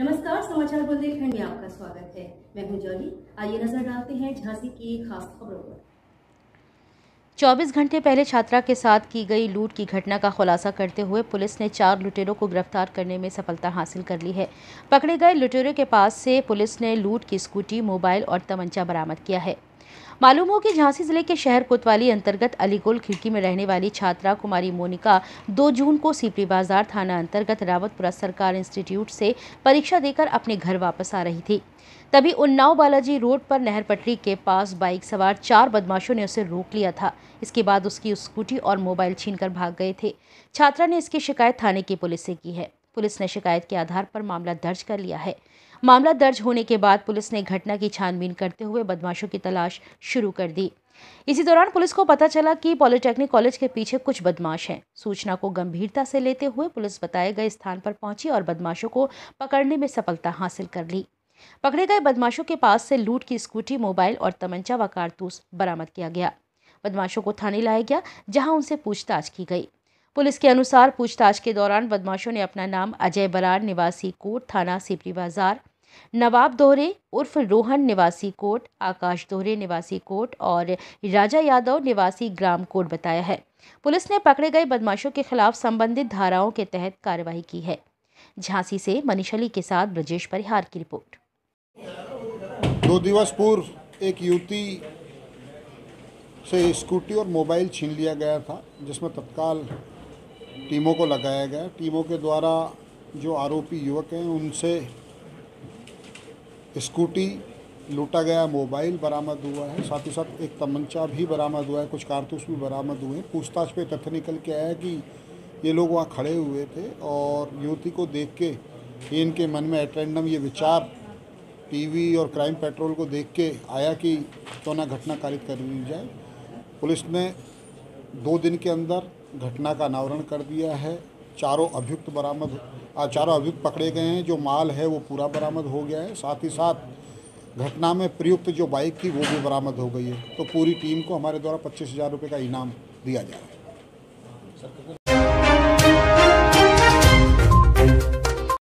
नमस्कार समाचार बुंदेलखंड में आपका स्वागत है मैं हूं जॉली आइए नजर डालते हैं झांसी की खास खबरों पर 24 घंटे पहले छात्रा के साथ की गई लूट की घटना का खुलासा करते हुए पुलिस ने चार लुटेरों को गिरफ्तार करने में सफलता हासिल कर ली है पकड़े गए लुटेरों के पास से पुलिस ने लूट की स्कूटी मोबाइल और तमंचा बरामद किया है मालूम हो कि झांसी जिले के शहर कोतवाली अंतर्गत अलीगुल खिड़की में रहने वाली छात्रा कुमारी मोनिका 2 जून को सीपरी बाजार थाना अंतर्गत रावतपुरा सरकार इंस्टीट्यूट से परीक्षा देकर अपने घर वापस आ रही थी तभी उन्नाव बालाजी रोड पर नहर पटरी के पास बाइक सवार चार बदमाशों ने उसे रोक लिया था इसके बाद उसकी स्कूटी और मोबाइल छीन भाग गए थे छात्रा ने इसकी शिकायत थाने की पुलिस से की है पुलिस ने शिकायत के आधार पर मामला दर्ज कर लिया है मामला दर्ज होने के बाद पुलिस ने घटना की छानबीन करते हुए बदमाशों की तलाश शुरू कर दी इसी दौरान पुलिस को पता चला कि पॉलिटेक्निक कॉलेज के पीछे कुछ बदमाश हैं सूचना को गंभीरता से लेते हुए पुलिस बताए गए स्थान पर पहुंची और बदमाशों को पकड़ने में सफलता हासिल कर ली पकड़े गए बदमाशों के पास से लूट की स्कूटी मोबाइल और तमंचा व कारतूस बरामद किया गया बदमाशों को थाने लाया गया जहां उनसे पूछताछ की गई पुलिस के अनुसार पूछताछ के दौरान बदमाशों ने अपना नाम अजय बरार निवासी कोट थाना सिपरी बाजार नवाब दोहरे उर्फ रोहन निवासी कोट आकाश दोहरे निवासी कोट और राजा यादव निवासी ग्राम कोट बताया है पुलिस ने पकड़े गए बदमाशों के खिलाफ संबंधित धाराओं के तहत कार्रवाई की है झांसी से मनीषली के साथ ब्रजेश परिहार की रिपोर्ट दो दिवस पूर्व एक युवती से स्कूटी और मोबाइल छीन लिया गया था जिसमें तत्काल टीमों को लगाया गया टीमों के द्वारा जो आरोपी युवक हैं उनसे स्कूटी लूटा गया मोबाइल बरामद हुआ है साथ ही साथ एक तमंचा भी बरामद हुआ है कुछ कारतूस भी बरामद हुए हैं पूछताछ पे तथ्य निकल के आया कि ये लोग वहाँ खड़े हुए थे और युवती को देख के इनके मन में एट ये विचार टीवी और क्राइम पेट्रोल को देख के आया कि क्यों तो ना घटना कारित कर ली जाए पुलिस ने दो दिन के अंदर घटना का अनावरण कर दिया है चारों अभियुक्त बरामद चारों अभियुक्त पकड़े गए हैं जो माल है वो पूरा बरामद हो गया है साथ ही साथ घटना में प्रयुक्त जो बाइक थी वो भी बरामद हो गई है तो पूरी टीम को हमारे द्वारा पच्चीस हज़ार रुपये का इनाम दिया जा रहा है